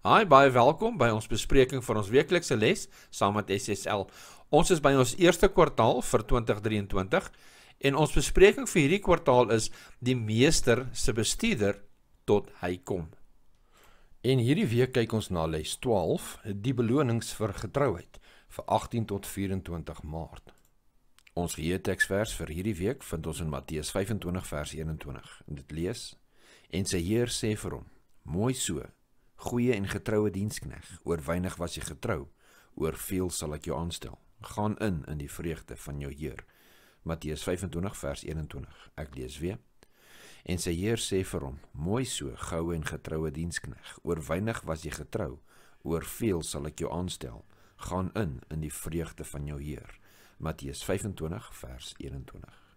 Hi, baie welkom by ons bespreking van ons weeklikse les saam met SSL. Ons is by ons eerste kwartaal vir 2023 en ons bespreking vir hierdie kwartaal is die meester se bestuurder tot hy kom. En hierdie week kyk ons na les 12, die belonings vir getrouheid vir 18 tot 24 Maart. Ons geheeteksvers vir hierdie week vind ons in Matteus 25 vers 21. En dit lees: En sy Heer sê vir hom: Mooi so, goeie en getroue dienskneg. Oor weinig was jy getrou, oor veel sal ek jou aanstel. Gaan in in die vreugde van jou Heer. Matteus 25 vers 21. Ek lees weer. En sy Heer sê vir hom: "Mooi so, goue en getroue dienskneg. Oor weinig was jy getrou, oor veel sal ek jou aanstel. Gaan in in die vreugde van jou Heer." Matteus 25 vers 21.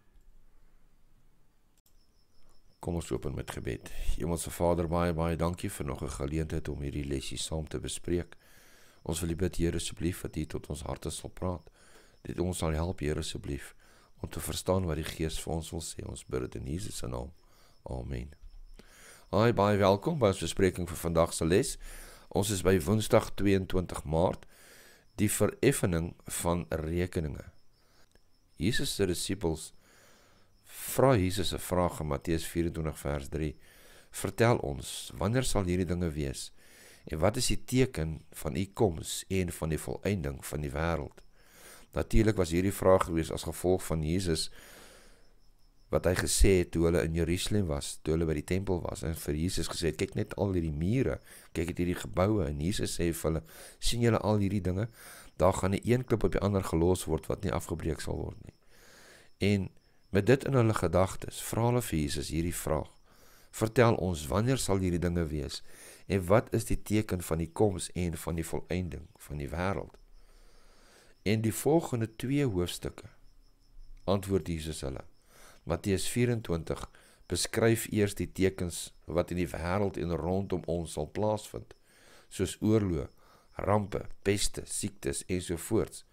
Kom ons open met gebed. Hemelse Vader, baie baie dankie vir nog 'n geleentheid om hierdie lesie saam te bespreek. Ons wil U bid, Here, asseblief dat U tot ons harte sal praat. Dit ons sal help, Here, asseblief, om te verstaan wat die Gees vir ons wil sê. Ons bid dit in Jesus se naam. Amen. Hi, baie welkom by ons bespreking vir vandag se les. Ons is by Woensdag 22 Maart, die vereffening van rekeninge. Jesus se disippels vra Jesus 'n vraag in Matteus 24 vers 3. Vertel ons, wanneer sal hierdie dinge wees? En wat is die teken van u koms en van die volëinding van die wêreld? Natuurlik was hierdie vraag gewees as gevolg van Jesus wat hy gesê het toe hulle in Jerusalem was, toe hulle by die tempel was en vir Jesus gesê het, kyk net al hierdie mure, kyk net hierdie geboue en Jesus sê vir hulle, sien julle al hierdie dinge? Daar gaan 'n een klip op die ander gelos word wat nie afgebreek sal word nie. En Met dit in hulle gedagtes vra hulle vir Jesus hierdie vraag: "Vertel ons, wanneer sal hierdie dinge wees en wat is die teken van die koms en van die volëinding van die wêreld?" In die volgende 2 hoofstukke antwoord Jesus hulle. Matteus 24 beskryf eers die tekens wat in die wêreld en rondom ons sal plaasvind, soos oorloë, rampe, peste, siektes ensovoorts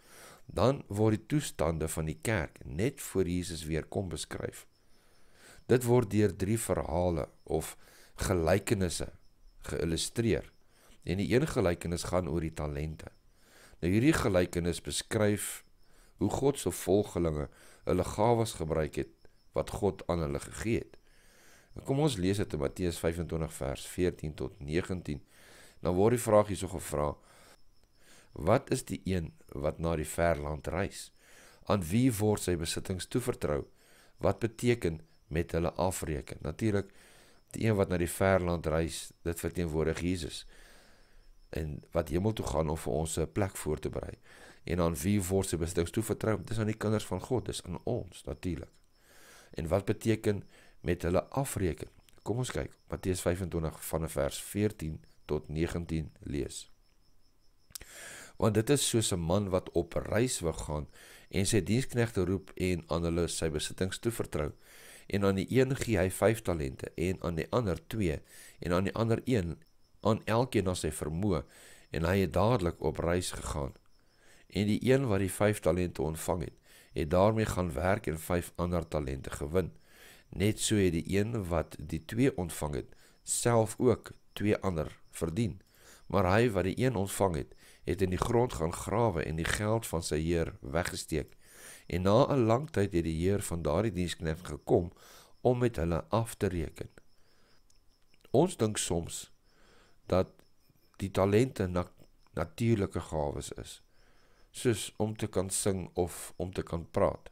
dan word die toestande van die kerk net voor Jesus weer kom beskryf. Dit word deur drie verhale of gelykenisse geillustreer. En die een gelykenis gaan oor die talente. Nou hierdie gelykenis beskryf hoe God se volgelinge hulle gawes gebruik het wat God aan hulle gegee het. Nou, kom ons lees dit in Matteus 25 vers 14 tot 19. Dan word die vraag hierso gevra: Wat is die een wat na die ver land reis? Aan wie word sy besittings toevertrou? Wat beteken met hulle afreken? Natuurlik die een wat na die ver land reis, dit verteenwoordig Jesus. En wat hemel toe gaan om vir ons 'n plek voor te berei. En aan wie word sy besittings toevertrou? Dis aan die kinders van God, dis aan ons natuurlik. En wat beteken met hulle afreken? Kom ons kyk Matteus 25 vanaf vers 14 tot 19 lees want dit is soos 'n man wat op reis wil gaan en sy diensknegte roep en aan hulle sy besittings toevertrou en aan die een gee hy 5 talente en aan die ander 2 en aan die ander 1 aan elkeen na sy vermoë en hy het dadelik op reis gegaan en die een wat die 5 talente ontvang het het daarmee gaan werk en 5 ander talente gewin net so het die een wat die 2 ontvang het self ook 2 ander verdien maar hy wat die 1 ontvang het het in die grond gaan grawe en die geld van sy heer weggesteek. En na 'n lang tyd het die heer van daardie diensknegt gekom om met hulle af te reken. Ons dink soms dat die talente na natuurlike gawes is, soos om te kan sing of om te kan praat.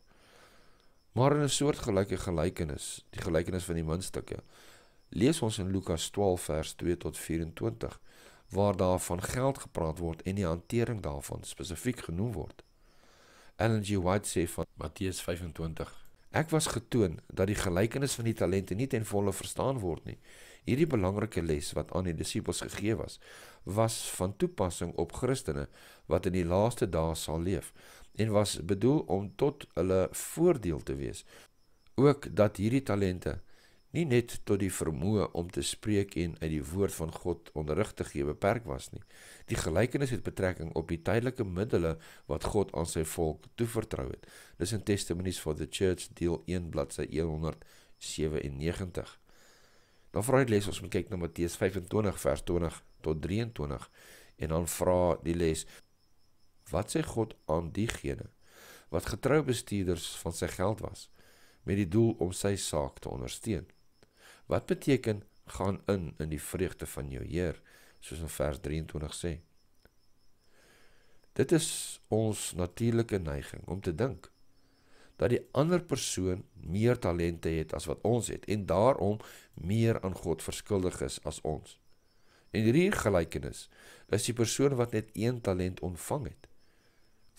Maar in 'n soort gelyke gelykenis, die gelykenis van die muntstukke, lees ons in Lukas 12 vers 2 tot 24 waar daar van geld gepraat word en die hantering daarvan spesifiek genoem word. Ellen G. White sê van Matteus 25: Ek was getoon dat die gelykenis van die talente nie ten volle verstaan word nie. Hierdie belangrike les wat aan die disippels gegee was, was van toepassing op Christene wat in die laaste dae sal leef en was bedoel om tot hulle voordeel te wees. Ook dat hierdie talente nie net tot die vermoë om te spreek en uit die woord van God onderrig te gee beperk was nie. Die gelykenis het betrekking op die tydelike middele wat God aan sy volk toevertrou het. Dis in Testimonies for the Church deel 1 bladsy 197. Dan vra hy les ons moet kyk na Matteus 25 vers 20 tot 23 en dan vra die les wat sê God aan diegene wat getrou bestuurders van sy geld was met die doel om sy saak te ondersteun. Wat beteken gaan in in die vreugde van jou Heer, soos in vers 23 sê? Dit is ons natuurlike neiging om te dink dat die ander persoon meer talente het as wat ons het en daarom meer aan God verskuldig is as ons. En hierdie gelykenis is die persoon wat net een talent ontvang het,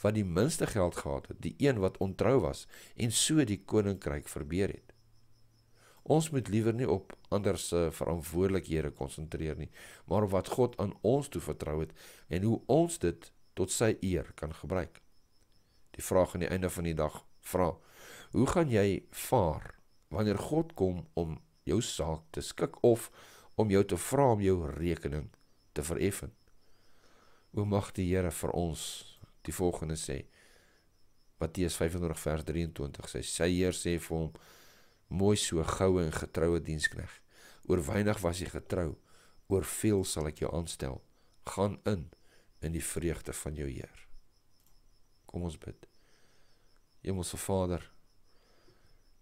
wat die minste geld gehad het, die een wat ontrou was en so die koninkryk verbeer het. Ons moet liewer nie op ander se verantwoordelikhede konsentreer nie, maar op wat God aan ons toe vertrou het en hoe ons dit tot sy eer kan gebruik. Die vraag aan die einde van die dag vra: Hoe gaan jy vaar wanneer God kom om jou saak te skik of om jou te vra om jou rekening te vereffen? O mag die Here vir ons die volgende sê. Matteus 25 vers 23 sê: Sy Heer sê vir hom: mooi so goue en getroue dienskneg. Oor weinig was jy getrou, oor veel sal ek jou aanstel. Gaan in in die vreugde van jou Heer. Kom ons bid. Hemelse Vader,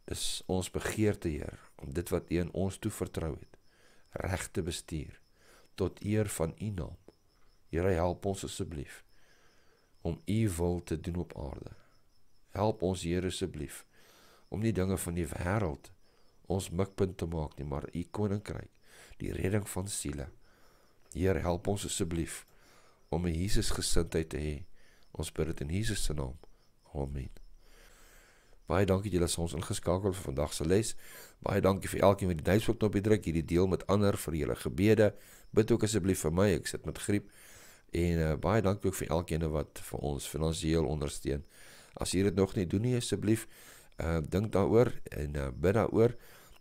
is ons begeerte Heer om dit wat U aan ons toe vertrou het, reg te bestuur tot eer van U naam. Here help ons asseblief om U wil te doen op aarde. Help ons Here asseblief om nie dinge van die wêreld ons mikpunt te maak nie, maar u koninkryk, die redding van siele. Heer, help ons asseblief om 'n Jesus gesindheid te hê. Ons bid dit in Jesus se naam. Amen. Baie dankie dat julle ons ingeskakel vir vandag se les. Baie dankie vir elkeen wat die duisend knop gedruk, hierdie deel met ander vir julle gebede. Bid ook asseblief vir my, ek sit met griep. En uh, baie dankie ook vir elkeen wat vir ons finansiëel ondersteun. As jy dit nog nie doen nie, asseblief uh dink daaroor en uh bid daaroor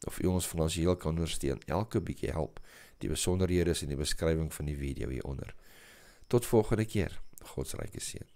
of u ons finansiëel kan ondersteun. Elke bietjie help. Die besonderhede is in die beskrywing van die video hieronder. Tot volgende keer. God se ryke seën.